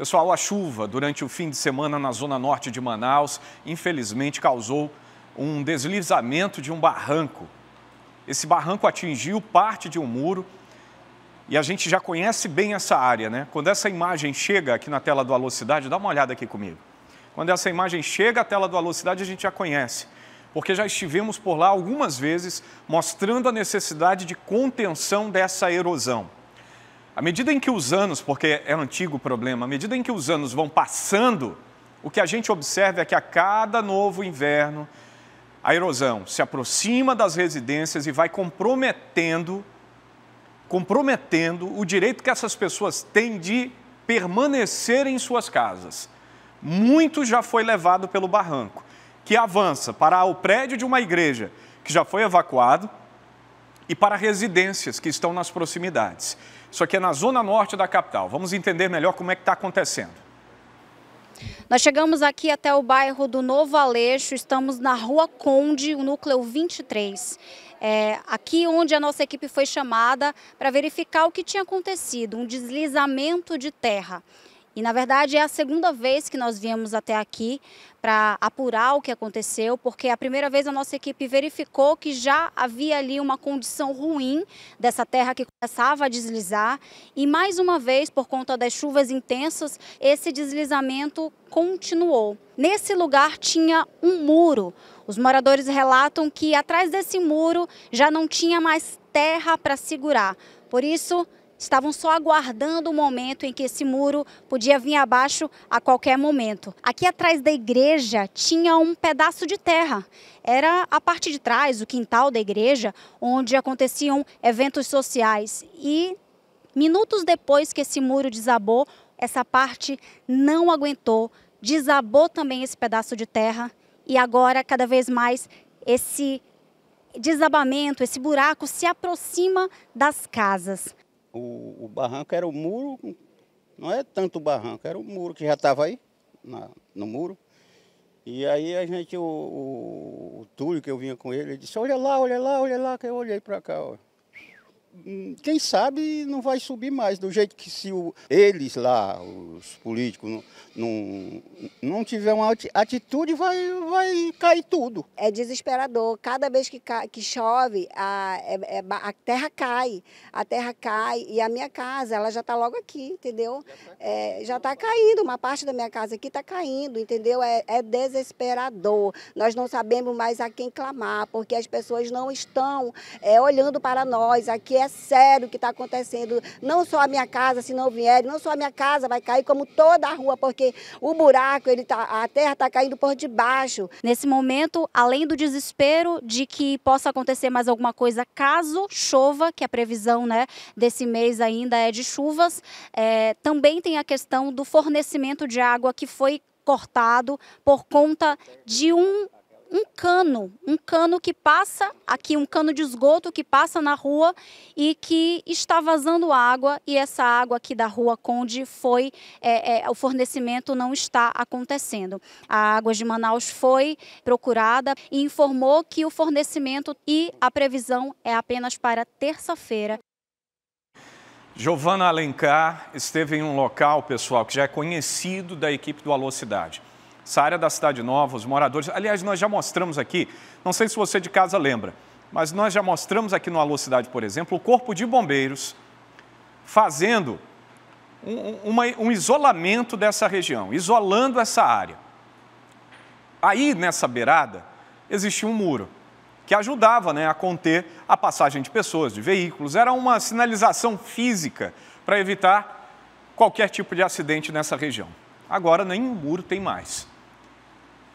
Pessoal, a chuva durante o fim de semana na zona norte de Manaus, infelizmente, causou um deslizamento de um barranco. Esse barranco atingiu parte de um muro e a gente já conhece bem essa área, né? Quando essa imagem chega aqui na tela do Alocidade, dá uma olhada aqui comigo. Quando essa imagem chega à tela do Alocidade, a gente já conhece, porque já estivemos por lá algumas vezes mostrando a necessidade de contenção dessa erosão. À medida em que os anos, porque é um antigo problema, à medida em que os anos vão passando, o que a gente observa é que a cada novo inverno, a erosão se aproxima das residências e vai comprometendo comprometendo o direito que essas pessoas têm de permanecer em suas casas. Muito já foi levado pelo barranco, que avança para o prédio de uma igreja que já foi evacuado, e para residências que estão nas proximidades. Isso aqui é na zona norte da capital. Vamos entender melhor como é que está acontecendo. Nós chegamos aqui até o bairro do Novo Aleixo, estamos na Rua Conde, o núcleo 23. É, aqui onde a nossa equipe foi chamada para verificar o que tinha acontecido, um deslizamento de terra. E na verdade é a segunda vez que nós viemos até aqui para apurar o que aconteceu, porque a primeira vez a nossa equipe verificou que já havia ali uma condição ruim dessa terra que começava a deslizar e mais uma vez por conta das chuvas intensas, esse deslizamento continuou. Nesse lugar tinha um muro. Os moradores relatam que atrás desse muro já não tinha mais terra para segurar. Por isso, estavam só aguardando o momento em que esse muro podia vir abaixo a qualquer momento. Aqui atrás da igreja tinha um pedaço de terra. Era a parte de trás, o quintal da igreja, onde aconteciam eventos sociais. E minutos depois que esse muro desabou, essa parte não aguentou, desabou também esse pedaço de terra. E agora, cada vez mais, esse desabamento, esse buraco se aproxima das casas o, o barranco era o muro, não é tanto o barranco, era o muro que já estava aí, na, no muro. E aí a gente, o, o, o Túlio, que eu vinha com ele, ele disse, olha lá, olha lá, olha lá, que eu olhei para cá, quem sabe não vai subir mais, do jeito que se o, eles lá, os políticos, não, não, tiver uma atitude, vai, vai cair tudo. É desesperador. Cada vez que, que chove, a, é, é a terra cai. A terra cai e a minha casa, ela já está logo aqui, entendeu? Já está é, tá caindo, uma parte da minha casa aqui está caindo, entendeu? É, é desesperador. Nós não sabemos mais a quem clamar, porque as pessoas não estão é, olhando para nós. Aqui é sério o que está acontecendo. Não só a minha casa, se não vier, não só a minha casa vai cair, como toda a rua, porque o buraco, ele tá, a terra está caindo por debaixo. Nesse momento, além do desespero de que possa acontecer mais alguma coisa caso chova, que a previsão né, desse mês ainda é de chuvas, é, também tem a questão do fornecimento de água que foi cortado por conta de um um cano, um cano que passa aqui, um cano de esgoto que passa na rua e que está vazando água e essa água aqui da rua Conde foi, é, é, o fornecimento não está acontecendo. A Águas de Manaus foi procurada e informou que o fornecimento e a previsão é apenas para terça-feira. Giovana Alencar esteve em um local, pessoal, que já é conhecido da equipe do Alô Cidade. Essa área da Cidade Nova, os moradores. Aliás, nós já mostramos aqui, não sei se você de casa lembra, mas nós já mostramos aqui no Alô Cidade, por exemplo, o Corpo de Bombeiros fazendo um, uma, um isolamento dessa região, isolando essa área. Aí, nessa beirada, existia um muro que ajudava né, a conter a passagem de pessoas, de veículos. Era uma sinalização física para evitar qualquer tipo de acidente nessa região. Agora, nenhum muro tem mais.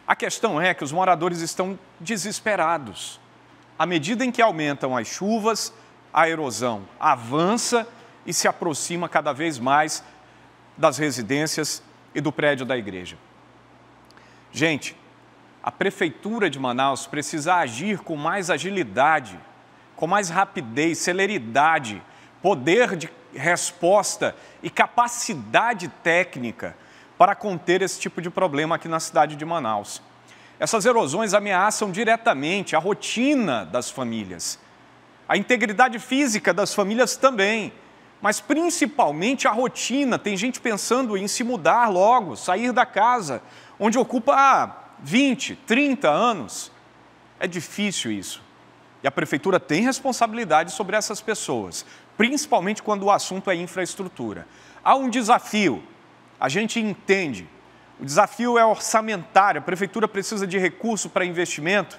A questão é que os moradores estão desesperados. À medida em que aumentam as chuvas, a erosão avança e se aproxima cada vez mais das residências e do prédio da igreja. Gente, a Prefeitura de Manaus precisa agir com mais agilidade, com mais rapidez, celeridade, poder de resposta e capacidade técnica para conter esse tipo de problema aqui na cidade de Manaus. Essas erosões ameaçam diretamente a rotina das famílias, a integridade física das famílias também, mas principalmente a rotina. Tem gente pensando em se mudar logo, sair da casa, onde ocupa há 20, 30 anos. É difícil isso. E a prefeitura tem responsabilidade sobre essas pessoas, principalmente quando o assunto é infraestrutura. Há um desafio a gente entende. O desafio é orçamentário. A prefeitura precisa de recurso para investimento,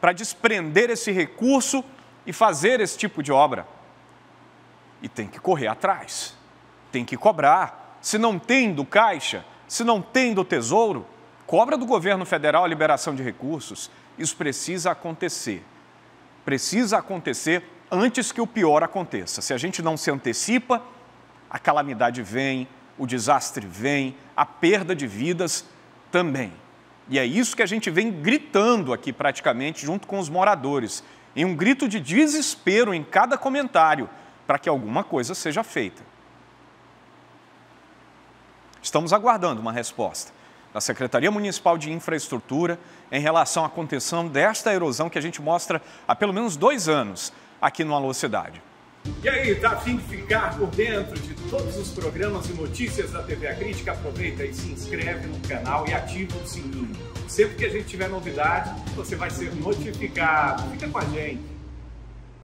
para desprender esse recurso e fazer esse tipo de obra. E tem que correr atrás, tem que cobrar. Se não tem do Caixa, se não tem do Tesouro, cobra do governo federal a liberação de recursos. Isso precisa acontecer. Precisa acontecer antes que o pior aconteça. Se a gente não se antecipa, a calamidade vem, o desastre vem, a perda de vidas também. E é isso que a gente vem gritando aqui praticamente junto com os moradores, em um grito de desespero em cada comentário, para que alguma coisa seja feita. Estamos aguardando uma resposta da Secretaria Municipal de Infraestrutura em relação à contenção desta erosão que a gente mostra há pelo menos dois anos aqui no Alô Cidade. E aí, tá afim de ficar por dentro de todos os programas e notícias da TV A Crítica? Aproveita e se inscreve no canal e ativa o sininho. Sempre que a gente tiver novidade, você vai ser notificado. Fica com a gente.